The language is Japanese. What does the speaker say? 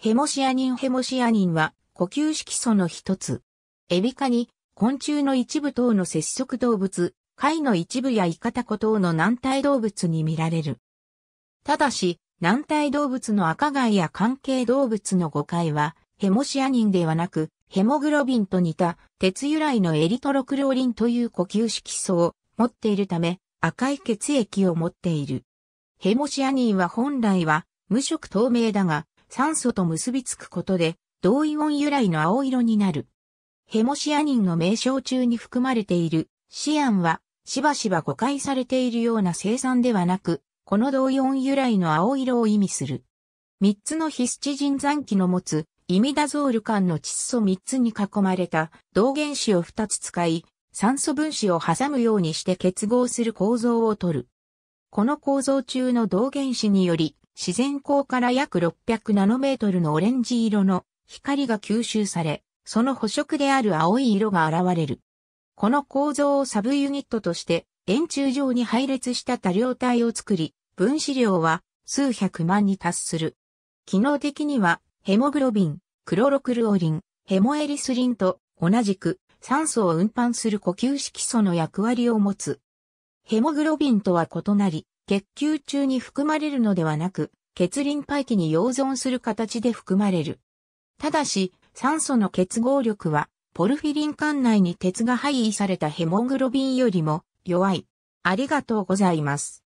ヘモシアニンヘモシアニンは呼吸色素の一つ。エビ科に昆虫の一部等の節足動物、貝の一部やイカタコ等の軟体動物に見られる。ただし、軟体動物の赤貝や関係動物の誤解は、ヘモシアニンではなく、ヘモグロビンと似た鉄由来のエリトロクロリンという呼吸色素を持っているため、赤い血液を持っている。ヘモシアニンは本来は無色透明だが、酸素と結びつくことで、同イオン由来の青色になる。ヘモシアニンの名称中に含まれているシアンは、しばしば誤解されているような生産ではなく、この同イオン由来の青色を意味する。三つのヒスチジン残機の持つイミダゾール間の窒素三つに囲まれた同原子を二つ使い、酸素分子を挟むようにして結合する構造をとる。この構造中の同原子により、自然光から約600ナノメートルのオレンジ色の光が吸収され、その補色である青い色が現れる。この構造をサブユニットとして円柱状に配列した多量体を作り、分子量は数百万に達する。機能的にはヘモグロビン、クロロクルオリン、ヘモエリスリンと同じく酸素を運搬する呼吸色素の役割を持つ。ヘモグロビンとは異なり、血球中に含まれるのではなく、血輪排気に溶存する形で含まれる。ただし、酸素の結合力は、ポルフィリン管内に鉄が配位されたヘモグロビンよりも弱い。ありがとうございます。